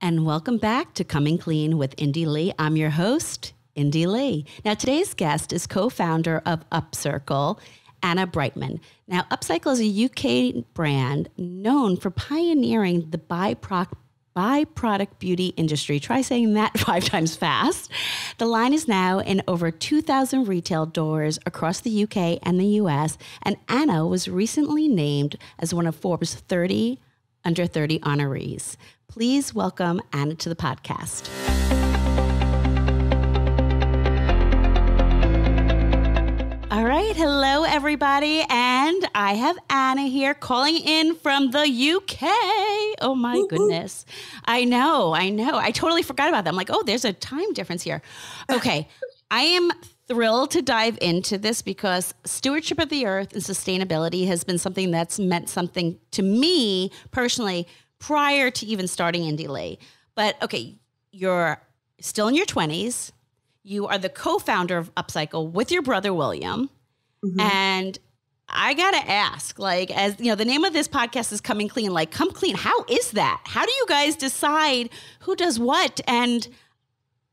And welcome back to Coming Clean with Indy Lee. I'm your host, Indy Lee. Now, today's guest is co founder of Upcircle, Anna Brightman. Now, Upcycle is a UK brand known for pioneering the byproduct byproduct beauty industry. Try saying that five times fast. The line is now in over 2,000 retail doors across the UK and the US, and Anna was recently named as one of Forbes 30 under 30 honorees. Please welcome Anna to the podcast. All right, hello everybody, and I have Anna here calling in from the UK. Oh my Woo-hoo. goodness. I know, I know. I totally forgot about that. I'm like, "Oh, there's a time difference here." Okay. I am thrilled to dive into this because stewardship of the earth and sustainability has been something that's meant something to me personally prior to even starting Indie Lay. But okay, you're still in your 20s. You are the co founder of Upcycle with your brother, William. Mm-hmm. And I got to ask, like, as you know, the name of this podcast is Coming Clean. Like, come clean. How is that? How do you guys decide who does what? And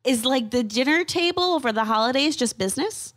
is like the dinner table over the holidays just business?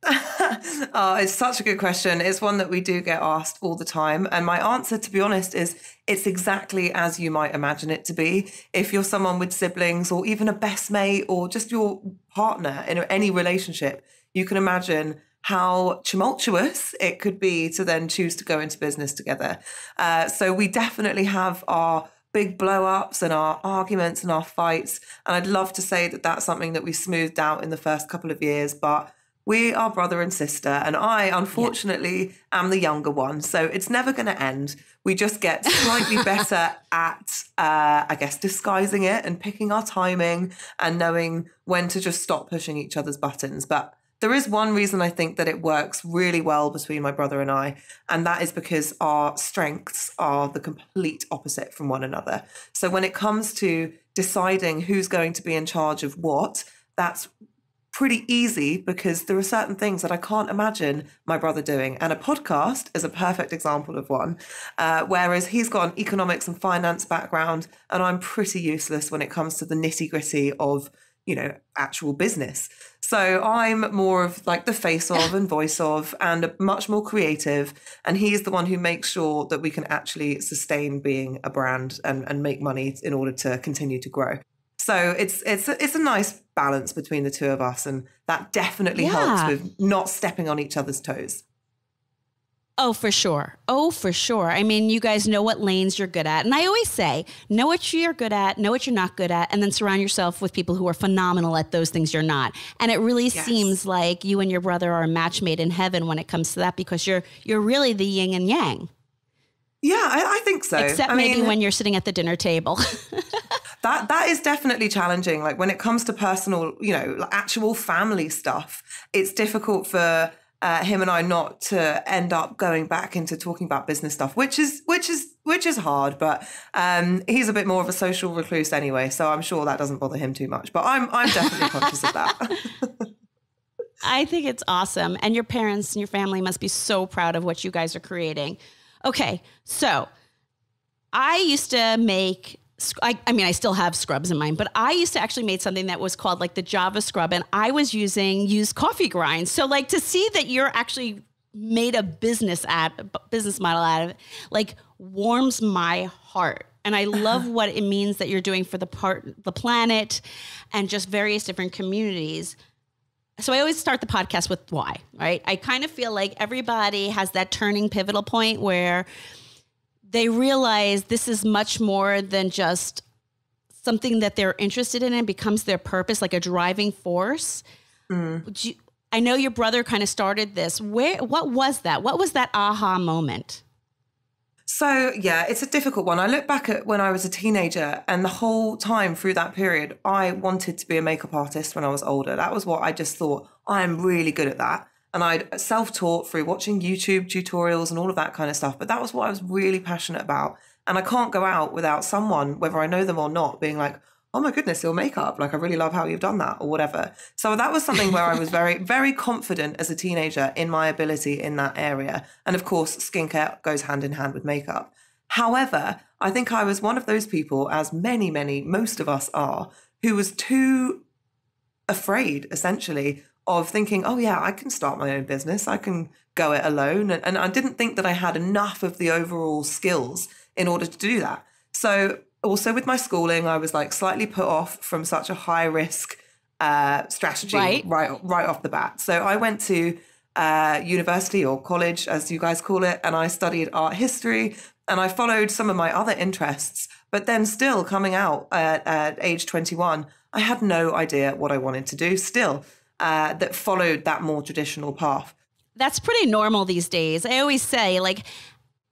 oh, it's such a good question. It's one that we do get asked all the time. And my answer, to be honest, is it's exactly as you might imagine it to be. If you're someone with siblings or even a best mate or just your partner in any relationship, you can imagine how tumultuous it could be to then choose to go into business together. Uh, so we definitely have our big blow ups and our arguments and our fights. And I'd love to say that that's something that we smoothed out in the first couple of years, but we are brother and sister, and I, unfortunately, yeah. am the younger one. So it's never going to end. We just get slightly better at, uh, I guess, disguising it and picking our timing and knowing when to just stop pushing each other's buttons. But there is one reason I think that it works really well between my brother and I, and that is because our strengths are the complete opposite from one another. So when it comes to deciding who's going to be in charge of what, that's pretty easy because there are certain things that I can't imagine my brother doing. And a podcast is a perfect example of one. Uh, whereas he's got an economics and finance background, and I'm pretty useless when it comes to the nitty gritty of, you know, actual business. So I'm more of like the face of and voice of, and much more creative. And he's the one who makes sure that we can actually sustain being a brand and, and make money in order to continue to grow. So it's it's it's a nice balance between the two of us. And that definitely yeah. helps with not stepping on each other's toes. Oh, for sure. Oh, for sure. I mean, you guys know what lanes you're good at. And I always say, know what you're good at, know what you're not good at, and then surround yourself with people who are phenomenal at those things you're not. And it really yes. seems like you and your brother are a match made in heaven when it comes to that because you're you're really the yin and yang. Yeah, I, I think so. Except I maybe mean, when you're sitting at the dinner table. that that is definitely challenging. Like when it comes to personal, you know, like actual family stuff, it's difficult for uh, him and I not to end up going back into talking about business stuff, which is which is which is hard. But um, he's a bit more of a social recluse anyway, so I'm sure that doesn't bother him too much. But I'm I'm definitely conscious of that. I think it's awesome, and your parents and your family must be so proud of what you guys are creating. Okay, so I used to make. I, I mean, I still have scrubs in mine, but I used to actually make something that was called like the Java scrub, and I was using used coffee grinds. So, like, to see that you're actually made a business ad, business model out of it, like, warms my heart and I love what it means that you're doing for the part the planet and just various different communities so I always start the podcast with why, right? I kind of feel like everybody has that turning pivotal point where they realize this is much more than just something that they're interested in and becomes their purpose, like a driving force. Mm. You, I know your brother kind of started this. Where what was that? What was that aha moment? So, yeah, it's a difficult one. I look back at when I was a teenager, and the whole time through that period, I wanted to be a makeup artist when I was older. That was what I just thought, I'm really good at that. And I would self taught through watching YouTube tutorials and all of that kind of stuff. But that was what I was really passionate about. And I can't go out without someone, whether I know them or not, being like, oh my goodness, your makeup, like I really love how you've done that or whatever. So that was something where I was very, very confident as a teenager in my ability in that area. And of course, skincare goes hand in hand with makeup. However, I think I was one of those people, as many, many, most of us are, who was too afraid essentially of thinking, oh yeah, I can start my own business, I can go it alone. And, and I didn't think that I had enough of the overall skills in order to do that. So also with my schooling, I was like slightly put off from such a high risk uh, strategy right. right right off the bat. So I went to uh, university or college, as you guys call it, and I studied art history and I followed some of my other interests. But then, still coming out at, at age 21, I had no idea what I wanted to do, still, uh, that followed that more traditional path. That's pretty normal these days. I always say, like,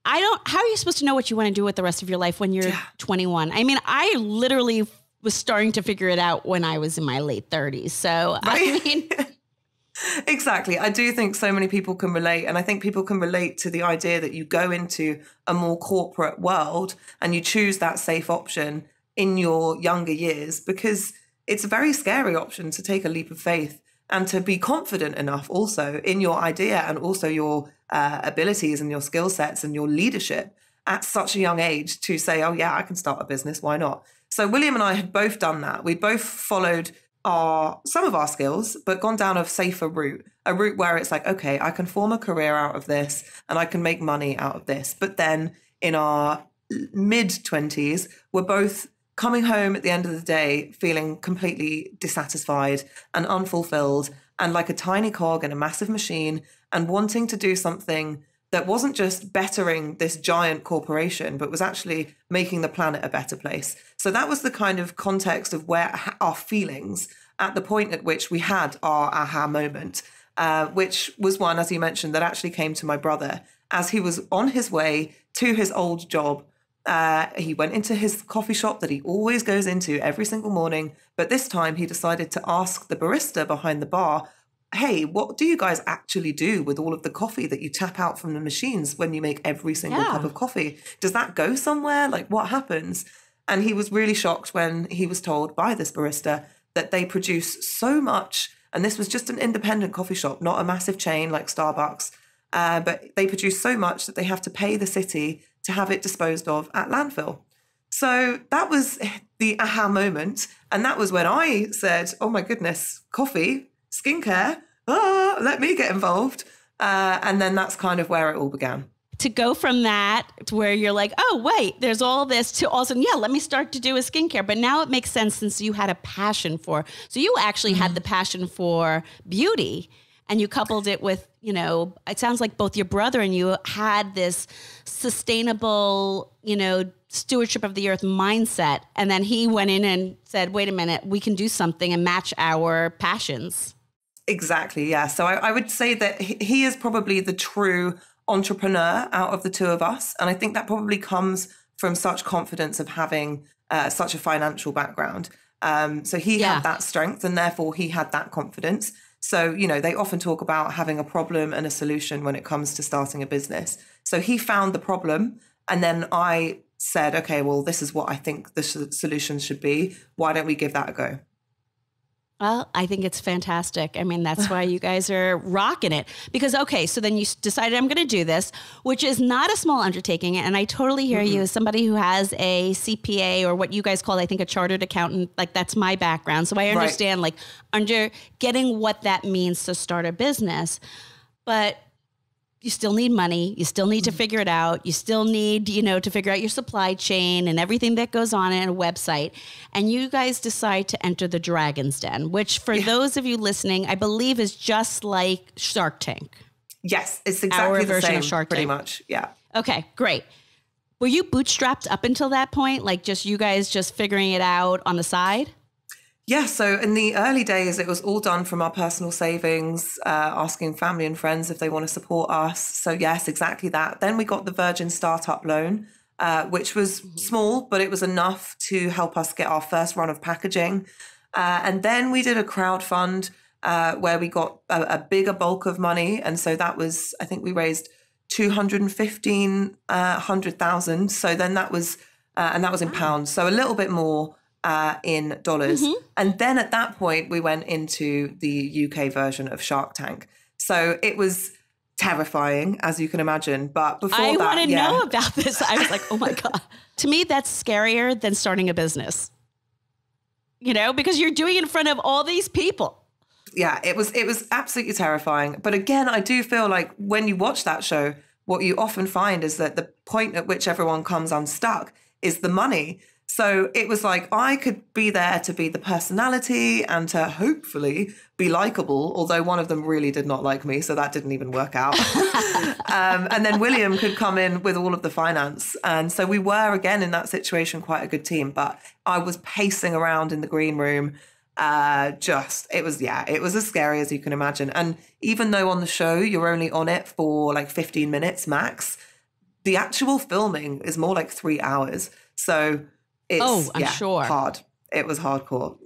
I don't, how are you supposed to know what you want to do with the rest of your life when you're yeah. 21? I mean, I literally was starting to figure it out when I was in my late 30s. So, right? I mean, exactly. I do think so many people can relate. And I think people can relate to the idea that you go into a more corporate world and you choose that safe option in your younger years because it's a very scary option to take a leap of faith and to be confident enough also in your idea and also your uh, abilities and your skill sets and your leadership at such a young age to say, oh, yeah, I can start a business. Why not? So, William and I had both done that. We both followed our, some of our skills, but gone down a safer route, a route where it's like, okay, I can form a career out of this and I can make money out of this. But then in our mid 20s, we're both coming home at the end of the day feeling completely dissatisfied and unfulfilled and like a tiny cog in a massive machine and wanting to do something that wasn't just bettering this giant corporation but was actually making the planet a better place so that was the kind of context of where our feelings at the point at which we had our aha moment uh, which was one as you mentioned that actually came to my brother as he was on his way to his old job uh, he went into his coffee shop that he always goes into every single morning, but this time he decided to ask the barista behind the bar, Hey, what do you guys actually do with all of the coffee that you tap out from the machines when you make every single yeah. cup of coffee? Does that go somewhere? Like, what happens? And he was really shocked when he was told by this barista that they produce so much. And this was just an independent coffee shop, not a massive chain like Starbucks. Uh, but they produce so much that they have to pay the city to have it disposed of at landfill. So that was the aha moment. And that was when I said, oh my goodness, coffee, skincare, ah, let me get involved. Uh, and then that's kind of where it all began to go from that to where you're like, oh, wait, there's all this to all of a sudden, yeah, let me start to do a skincare. But now it makes sense since you had a passion for. So you actually mm-hmm. had the passion for beauty and you coupled it with, you know, it sounds like both your brother and you had this sustainable, you know, stewardship of the earth mindset. And then he went in and said, wait a minute, we can do something and match our passions. Exactly. Yeah. So I, I would say that he is probably the true entrepreneur out of the two of us. And I think that probably comes from such confidence of having uh, such a financial background. Um, so he yeah. had that strength and therefore he had that confidence. So, you know, they often talk about having a problem and a solution when it comes to starting a business. So he found the problem and then I said, okay, well, this is what I think the solution should be. Why don't we give that a go? Well, I think it's fantastic. I mean, that's why you guys are rocking it. Because, okay, so then you decided I'm going to do this, which is not a small undertaking. And I totally hear mm-hmm. you as somebody who has a CPA or what you guys call, I think, a chartered accountant. Like, that's my background. So I understand, right. like, under getting what that means to start a business. But you still need money. You still need to mm-hmm. figure it out. You still need, you know, to figure out your supply chain and everything that goes on in a website. And you guys decide to enter the Dragon's Den, which for yeah. those of you listening, I believe is just like Shark Tank. Yes, it's exactly Our the version same, of Shark Tank. Pretty much, yeah. Okay, great. Were you bootstrapped up until that point? Like just you guys just figuring it out on the side? Yeah, so in the early days, it was all done from our personal savings, uh, asking family and friends if they want to support us. So, yes, exactly that. Then we got the Virgin Startup Loan, uh, which was small, but it was enough to help us get our first run of packaging. Uh, and then we did a crowd fund uh, where we got a, a, bigger bulk of money. And so that was, I think we raised 215,000. Uh, so then that was, uh, and that was in pounds. So a little bit more uh, in dollars. Mm-hmm. And then at that point, we went into the UK version of Shark Tank. So it was terrifying, as you can imagine. But before I want to yeah. know about this. I was like, oh my God. to me, that's scarier than starting a business, you know, because you're doing it in front of all these people. Yeah, it was it was absolutely terrifying. But again, I do feel like when you watch that show, what you often find is that the point at which everyone comes unstuck is the money. So it was like I could be there to be the personality and to hopefully be likable, although one of them really did not like me. So that didn't even work out. um, and then William could come in with all of the finance. And so we were again in that situation quite a good team. But I was pacing around in the green room. Uh, just, it was, yeah, it was as scary as you can imagine. And even though on the show you're only on it for like 15 minutes max, the actual filming is more like three hours. So it's, oh, I'm yeah, sure. Hard. It was hardcore.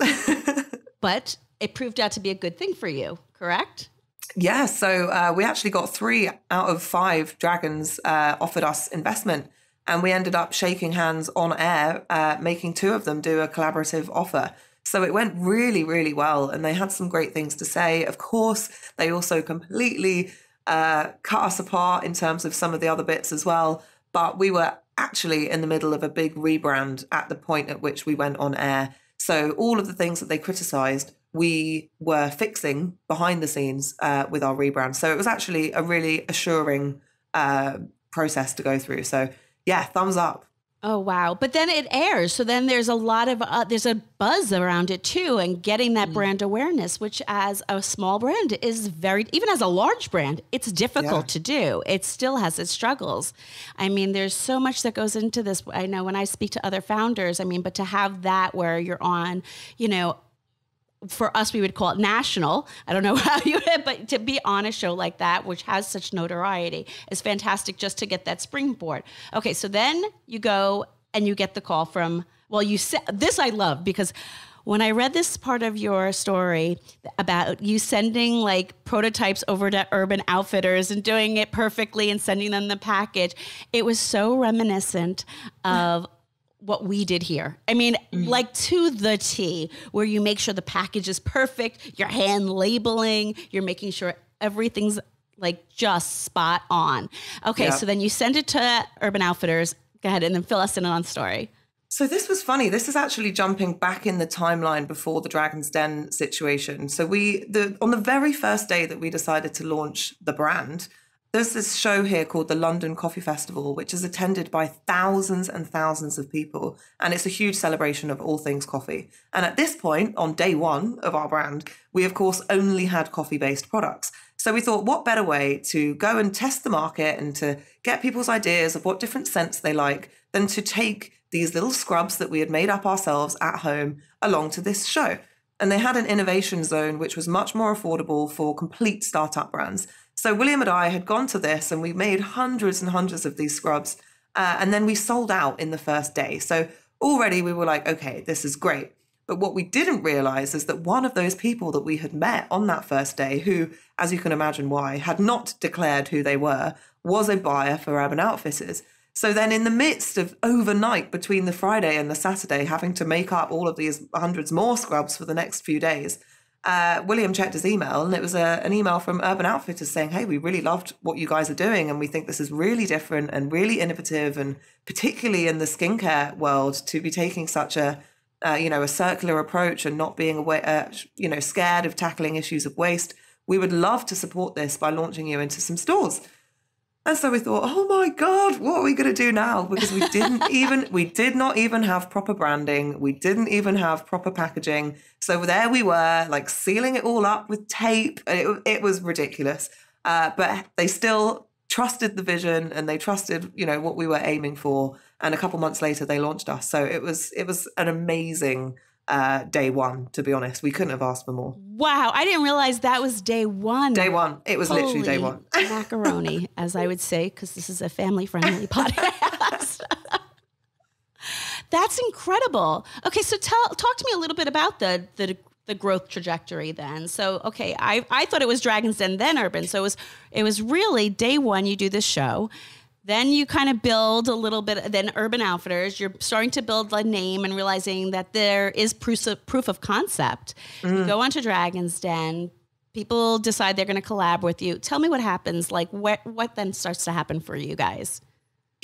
but it proved out to be a good thing for you, correct? Yeah. So uh, we actually got three out of five dragons uh, offered us investment. And we ended up shaking hands on air, uh, making two of them do a collaborative offer. So it went really, really well. And they had some great things to say. Of course, they also completely uh, cut us apart in terms of some of the other bits as well. But we were actually in the middle of a big rebrand at the point at which we went on air. So all of the things that they criticised, we were fixing behind the scenes uh, with our rebrand. So it was actually a really assuring uh, process to go through. So yeah, thumbs up. Oh wow! But then it airs, so then there's a lot of uh, there's a buzz around it too, and getting that mm. brand awareness, which as a small brand is very even as a large brand, it's difficult yeah. to do. It still has its struggles. I mean, there's so much that goes into this. I know when I speak to other founders, I mean, but to have that where you're on, you know, for us, we would call it national. I don't know how you, but to be on a show like that, which has such notoriety, is fantastic just to get that springboard. Okay, so then you go and you get the call from, well, you said, this I love because when I read this part of your story about you sending like prototypes over to Urban Outfitters and doing it perfectly and sending them the package, it was so reminiscent of what we did here. I mean, mm like to the T, where you make sure the package is perfect, Your hand labeling, you're making sure everything's like just spot on. Okay, so then you send it to Urban Outfitters. Go ahead and then fill us in on the story. So this was funny. This is actually jumping back in the timeline before the Dragon's Den situation. So we the on the very first day that we decided to launch the brand, there's this show here called the London Coffee Festival, which is attended by thousands and thousands of people. And it's a huge celebration of all things coffee. And at this point, on day one of our brand, we of course only had coffee based products. So we thought, what better way to go and test the market and to get people's ideas of what different scents they like than to take these little scrubs that we had made up ourselves at home along to this show. And they had an innovation zone, which was much more affordable for complete startup brands. So William and I had gone to this and we made hundreds and hundreds of these scrubs. Uh, and then we sold out in the first day. So already we were like, okay, this is great. But what we didn't realize is that one of those people that we had met on that first day, who, as you can imagine why, had not declared who they were, was a buyer for Urban Outfitters. So then, in the midst of overnight between the Friday and the Saturday, having to make up all of these hundreds more scrubs for the next few days, uh, William checked his email, and it was a, an email from Urban Outfitters saying, "Hey, we really loved what you guys are doing, and we think this is really different and really innovative, and particularly in the skincare world, to be taking such a uh, you know a circular approach and not being away, uh, you know scared of tackling issues of waste. We would love to support this by launching you into some stores." And so we thought, oh my God, what are we going to do now? Because we didn't even, we did not even have proper branding. We didn't even have proper packaging. So there we were, like sealing it all up with tape. And it, it was ridiculous. Uh, but they still trusted the vision and they trusted, you know, what we were aiming for. And a couple months later, they launched us. So it was, it was an amazing uh, day one, to be honest. We couldn't have asked for more. Wow. I didn't realize that was day one. Day one. It was Holy literally day one. macaroni, as I would say, because this is a family friendly podcast. That's incredible. Okay, so tell talk to me a little bit about the the the growth trajectory then. So okay, I, I thought it was Dragon's Den then Urban. So it was it was really day one you do this show then you kind of build a little bit, then Urban Outfitters, you're starting to build a name and realizing that there is proof of, proof of concept. Mm. You go onto Dragon's Den, people decide they're going to collab with you. Tell me what happens. Like, what, what then starts to happen for you guys?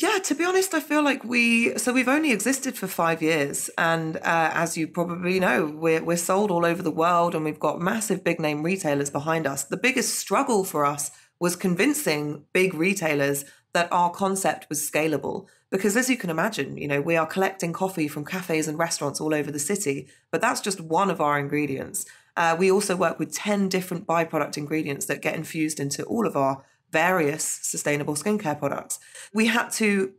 Yeah, to be honest, I feel like we so we've only existed for five years, and uh, as you probably know, we're we're sold all over the world, and we've got massive big name retailers behind us. The biggest struggle for us was convincing big retailers that our concept was scalable. Because as you can imagine, you know, we are collecting coffee from cafes and restaurants all over the city, but that's just one of our ingredients. Uh, we also work with 10 different byproduct ingredients that get infused into all of our various sustainable skincare products. We had to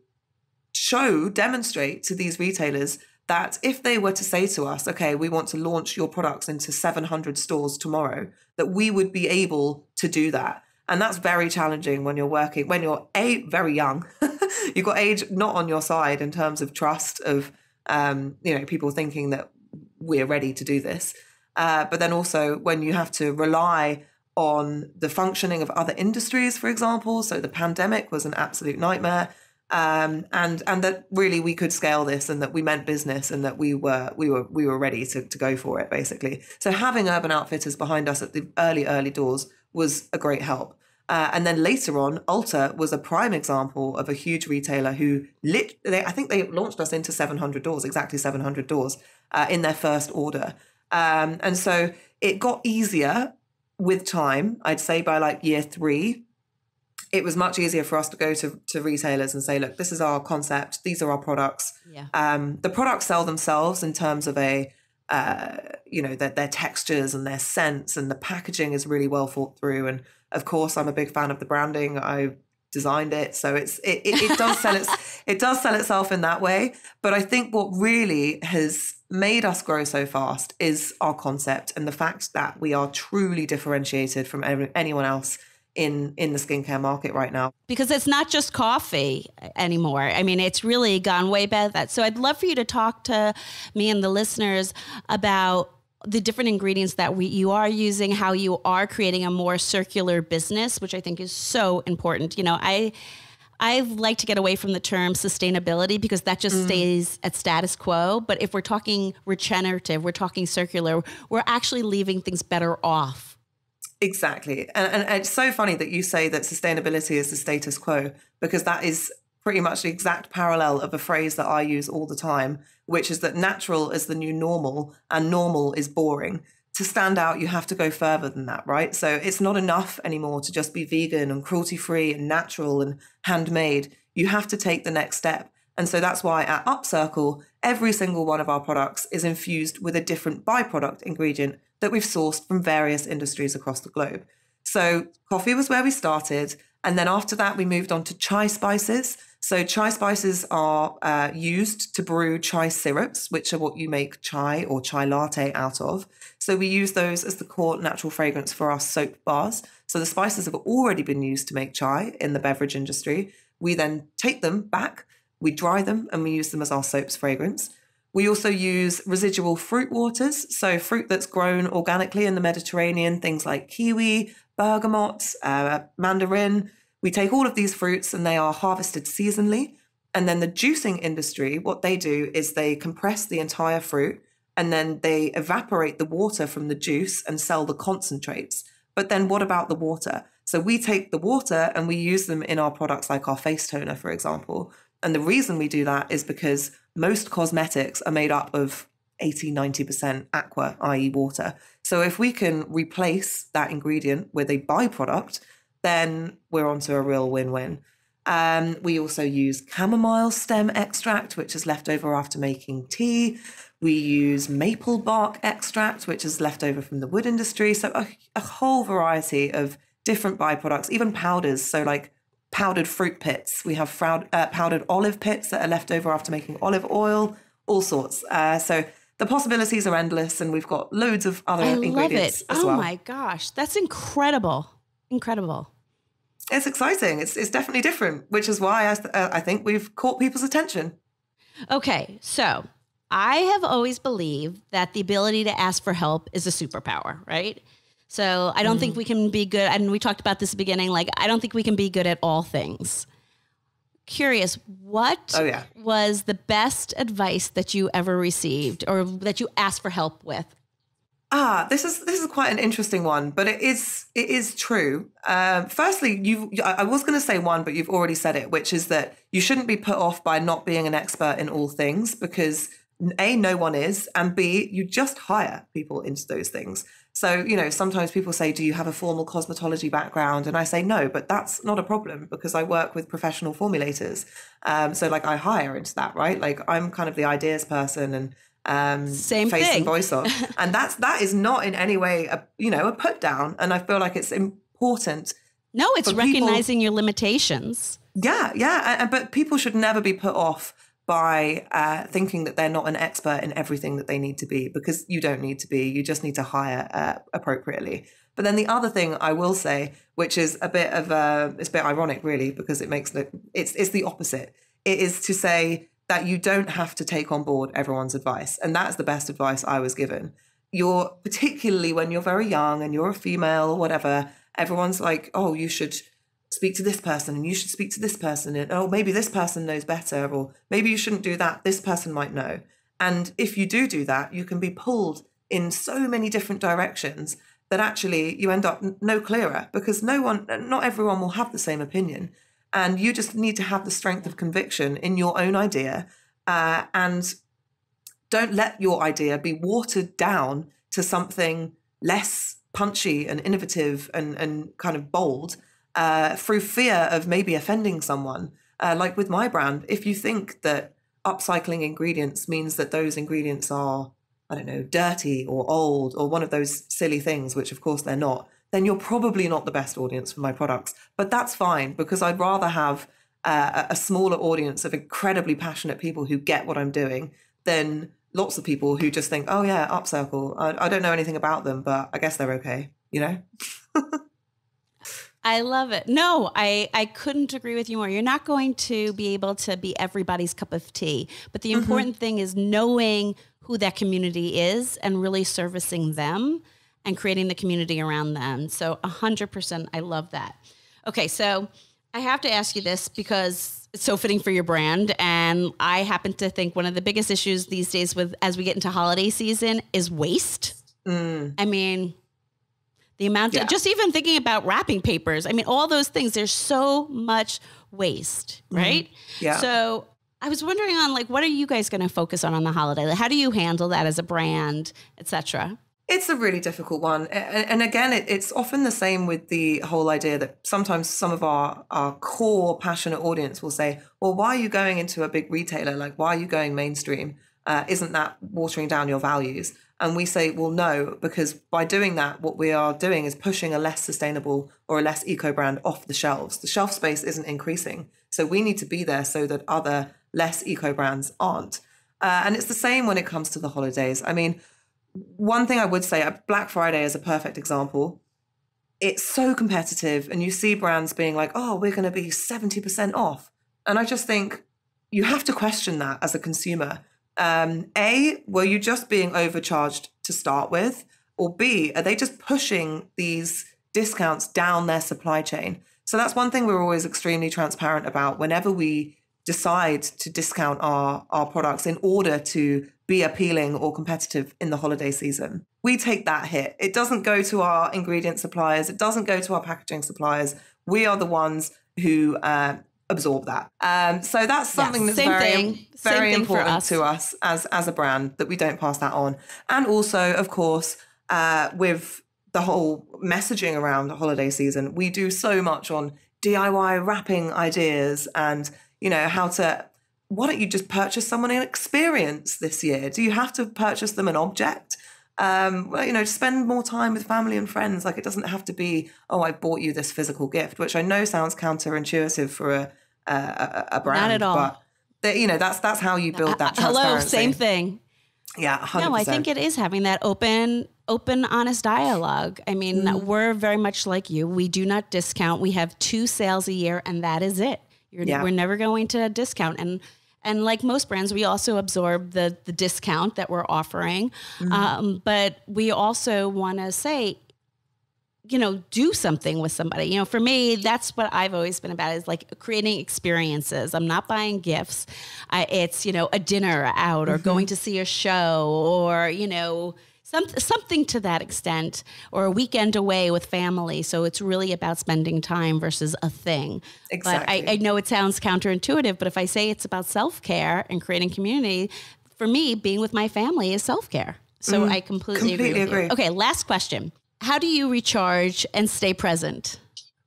show, demonstrate to these retailers that if they were to say to us, okay, we want to launch your products into 700 stores tomorrow, that we would be able to do that. And that's very challenging when you're working, when you're a very young. You've got age not on your side in terms of trust of um, you know, people thinking that we're ready to do this. Uh, but then also when you have to rely on the functioning of other industries, for example. So the pandemic was an absolute nightmare. Um, and and that really we could scale this and that we meant business and that we were we were we were ready to, to go for it basically. So having urban outfitters behind us at the early, early doors was a great help. Uh, and then later on, Ulta was a prime example of a huge retailer who lit. They, I think they launched us into 700 doors, exactly 700 doors uh, in their first order. Um, and so it got easier with time. I'd say by like year three, it was much easier for us to go to, to retailers and say, look, this is our concept. These are our products. Yeah. Um, the products sell themselves in terms of a uh, you know their, their textures and their scents and the packaging is really well thought through and of course i'm a big fan of the branding i designed it so it's it, it, it does sell its it does sell itself in that way but i think what really has made us grow so fast is our concept and the fact that we are truly differentiated from anyone else in in the skincare market right now because it's not just coffee anymore i mean it's really gone way better so i'd love for you to talk to me and the listeners about the different ingredients that we, you are using, how you are creating a more circular business, which I think is so important. You know, I I like to get away from the term sustainability because that just mm. stays at status quo. But if we're talking regenerative, we're talking circular, we're actually leaving things better off. Exactly. And, and, and it's so funny that you say that sustainability is the status quo because that is pretty much the exact parallel of a phrase that I use all the time, which is that natural is the new normal and normal is boring. To stand out, you have to go further than that, right? So it's not enough anymore to just be vegan and cruelty free and natural and handmade. You have to take the next step. And so that's why at Upcircle, every single one of our products is infused with a different byproduct ingredient that we've sourced from various industries across the globe. So coffee was where we started. And then after that, we moved on to chai spices, so chai spices are uh, used to brew chai syrups, which are what you make chai or chai latte out of. So we use those as the core natural fragrance for our soap bars. So the spices have already been used to make chai in the beverage industry. We then take them back, we dry them, and we use them as our soap's fragrance. We also use residual fruit waters, so fruit that's grown organically in the Mediterranean, things like kiwi, bergamot, uh, mandarin, we take all of these fruits and they are harvested seasonally. And then the juicing industry, what they do is they compress the entire fruit and then they evaporate the water from the juice and sell the concentrates. But then what about the water? So we take the water and we use them in our products like our face toner, for example. And the reason we do that is because most cosmetics are made up of 80 90% aqua, i.e., water. So if we can replace that ingredient with a byproduct then we're onto a real win-win. Um, we also use chamomile stem extract, which is left over after making tea. We use maple bark extract, which is left over from the wood industry. So, a, a whole variety of different byproducts, even powders. So, like powdered fruit pits. We have uh, powdered olive pits that are left over after making olive oil, all sorts. Uh, so, the possibilities are endless, and we've got loads of other I ingredients. Love it. As oh well. my gosh, that's incredible incredible. It's exciting. It's, it's definitely different, which is why I, uh, I think we've caught people's attention. Okay, so I have always believed that the ability to ask for help is a superpower, right? So I don't mm. think we can be good. And we talked about this beginning. Like, I don't think we can be good at all things. Curious, what oh, yeah. was the best advice that you ever received or that you asked for help with Ah, this is this is quite an interesting one, but it is it is true. Um, firstly, you I was going to say one, but you've already said it, which is that you shouldn't be put off by not being an expert in all things because a no one is, and b you just hire people into those things. So you know sometimes people say, "Do you have a formal cosmetology background?" And I say no, but that's not a problem because I work with professional formulators. Um, so like I hire into that, right? Like I'm kind of the ideas person and um, Same face thing. and voice off. and that's that is not in any way a you know a put down. And I feel like it's important. No, it's recognizing people. your limitations. Yeah, yeah. But people should never be put off by uh, thinking that they're not an expert in everything that they need to be because you don't need to be. You just need to hire uh, appropriately. But then the other thing I will say, which is a bit of a, it's a bit ironic really because it makes it's it's the opposite. It is to say that you don't have to take on board everyone's advice. And that's the best advice I was given. You're particularly when you're very young and you're a female, or whatever, everyone's like, oh, you should speak to this person and you should speak to this person. And oh, maybe this person knows better, or maybe you shouldn't do that. This person might know. And if you do do that, you can be pulled in so many different directions that actually you end up no clearer because no one, not everyone will have the same opinion. And you just need to have the strength of conviction in your own idea uh, and don't let your idea be watered down to something less punchy and innovative and, and kind of bold uh, through fear of maybe offending someone. Uh, like with my brand, if you think that upcycling ingredients means that those ingredients are, I don't know, dirty or old or one of those silly things, which of course they're not, then you're probably not the best audience for my products. But that's fine because I'd rather have a smaller audience of incredibly passionate people who get what I'm doing than lots of people who just think, oh, yeah, upcircle. I, I don't know anything about them, but I guess they're okay, you know? I love it. No, I, I couldn't agree with you more. You're not going to be able to be everybody's cup of tea. But the mm-hmm. important mm-hmm. thing is knowing who that community is and really servicing them and creating the community around them. So 100%, I love that. Okay, so I have to ask you this because it's so fitting for your brand. And I happen to think one of the biggest issues these days with as we get into holiday season is waste. Mm. I mean, the amount yeah. of, just even thinking about wrapping papers. I mean, all those things, there's so much waste, mm-hmm. right? Mm. Yeah. So I was wondering on like, what are you guys going to focus on on the holiday? Like, how do you handle that as a brand, et cetera? It's a really difficult one. And again, it's often the same with the whole idea that sometimes some of our, our core passionate audience will say, well, why are you going into a big retailer? Like, why are you going mainstream? Uh, isn't that watering down your values? And we say, well, no, because by doing that, what we are doing is pushing a less sustainable or a less eco brand off the shelves. The shelf space isn't increasing. So we need to be there so that other less eco brands aren't. Uh, and it's the same when it comes to the holidays. I mean, one thing I would say, uh, Black Friday is a perfect example. It's so competitive, and you see brands being like, oh, we're going to be 70% off. And I just think you have to question that as a consumer. Um, a, were you just being overcharged to start with? Or B, are they just pushing these discounts down their supply chain? So that's one thing we're always extremely transparent about whenever we decide to discount our, our products in order to be appealing or competitive in the holiday season. We take that hit. It doesn't go to our ingredient suppliers, it doesn't go to our packaging suppliers. We are the ones who uh, absorb that. Um, so that's something that's very, very important us. to us as, as a brand that we don't pass that on. And also, of course, uh, with the whole messaging around the holiday season, we do so much on DIY wrapping ideas and, you know, how to why don't you just purchase someone an experience this year? Do you have to purchase them an object? Um, well, you know, spend more time with family and friends. Like it doesn't have to be, oh, I bought you this physical gift, which I know sounds counterintuitive for a a, a brand. Not at all. But they, you know, that's that's how you build that. Uh, uh, hello, same thing. Yeah, 100%. no, I think it is having that open, open, honest dialogue. I mean, mm. we're very much like you. We do not discount. We have two sales a year, and that is it. Yeah. We're never going to discount, and and like most brands, we also absorb the the discount that we're offering. Mm-hmm. Um, but we also want to say, you know, do something with somebody. You know, for me, that's what I've always been about is like creating experiences. I'm not buying gifts. I, it's you know a dinner out or mm-hmm. going to see a show or you know some, something to that extent, or a weekend away with family. So it's really about spending time versus a thing. Exactly. But I, I know it sounds counterintuitive, but if I say it's about self care and creating community, for me, being with my family is self care. So mm, I completely, completely agree. agree. Okay, last question. How do you recharge and stay present?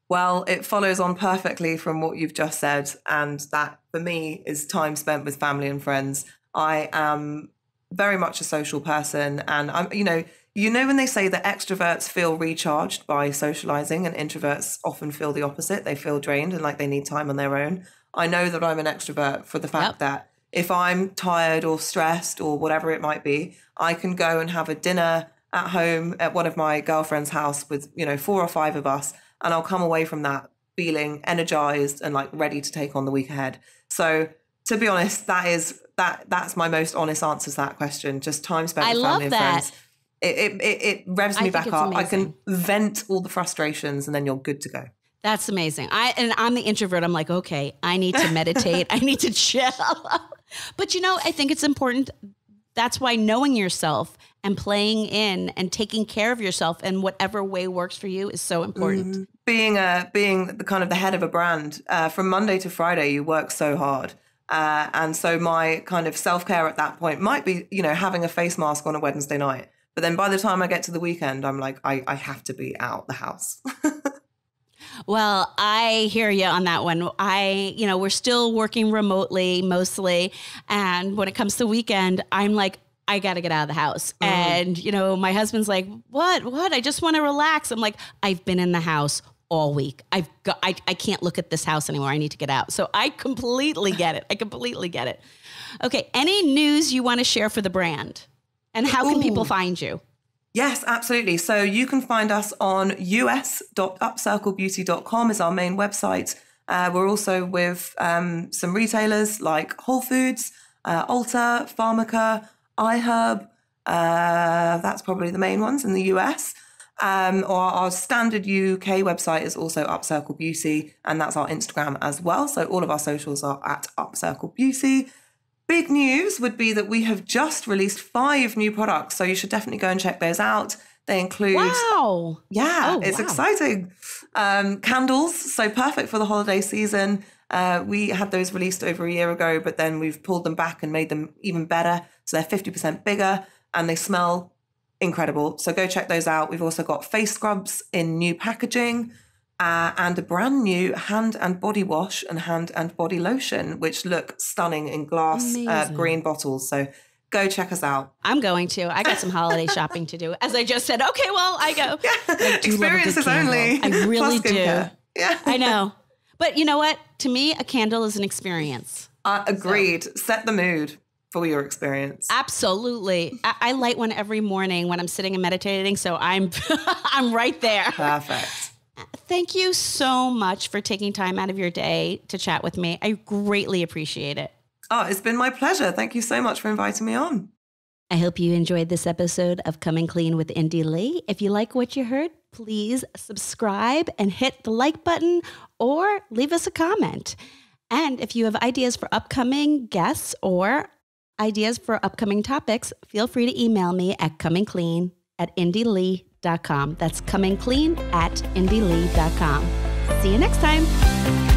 Well, it follows on perfectly from what you've just said. And that for me is time spent with family and friends. I am very much a social person, and I'm you know you know when they say that extroverts feel recharged by socializing and introverts often feel the opposite they feel drained and like they need time on their own i know that i'm an extrovert for the fact yep. that if i'm tired or stressed or whatever it might be i can go and have a dinner at home at one of my girlfriend's house with you know four or five of us and i'll come away from that feeling energized and like ready to take on the week ahead so to be honest, that is that that's my most honest answer to that question. Just time spent I with family and friends. It, it, it, it revs I me back up. Amazing. I can vent all the frustrations and then you're good to go. That's amazing. I and I'm the introvert. I'm like, okay, I need to meditate. I need to chill. but you know, I think it's important. That's why knowing yourself and playing in and taking care of yourself in whatever way works for you is so important. Mm-hmm. Being a being the kind of the head of a brand uh, from Monday to Friday, you work so hard uh, and so my kind of self care at that point might be, you know, having a face mask on a Wednesday night. But then by the time I get to the weekend, I'm like, I, I have to be out the house. Well, I hear you on that one. I, you know, we're still working remotely mostly. And when it comes to weekend, I'm like, I got to get out of the house. Mm. And, you know, my husband's like, what, what? I just want to relax. I'm like, I've been in the house all week. I've got, I, I can't look at this house anymore. I need to get out. So I completely get it. I completely get it. Okay. Any news you want to share for the brand and how Ooh. can people find you? Yes, absolutely. So you can find us on us.upcirclebeauty.com is our main website. Uh, we're also with um, some retailers like Whole Foods, uh, Ulta, Pharmaca, iHerb. Uh, that's probably the main ones in the US. Um, or our standard UK website is also Upcircle Beauty, and that's our Instagram as well. So all of our socials are at Upcircle Beauty. Big news would be that we have just released five new products, so you should definitely go and check those out. They include wow, yeah, oh, it's wow. exciting. Um, candles, so perfect for the holiday season. Uh, we had those released over a year ago, but then we've pulled them back and made them even better. So they're fifty percent bigger and they smell incredible. So go check those out. We've also got face scrubs in new packaging. Uh, and a brand new hand and body wash and hand and body lotion, which look stunning in glass uh, green bottles. So go check us out. I'm going to. I got some holiday shopping to do. As I just said, okay, well, I go. Yeah. I Experiences only. I really do. Yeah. I know. But you know what? To me, a candle is an experience. Uh, agreed. So. Set the mood for your experience. Absolutely. I, I, light one every morning when I'm sitting and meditating, so I'm I'm right there. Perfect. Thank you so much for taking time out of your day to chat with me. I greatly appreciate it. Oh, it's been my pleasure. Thank you so much for inviting me on. I hope you enjoyed this episode of Coming Clean with Indy Lee. If you like what you heard, please subscribe and hit the like button or leave us a comment. And if you have ideas for upcoming guests or ideas for upcoming topics, feel free to email me at comingclean at indielee.com. That's comingclean at indielee.com. See you next time.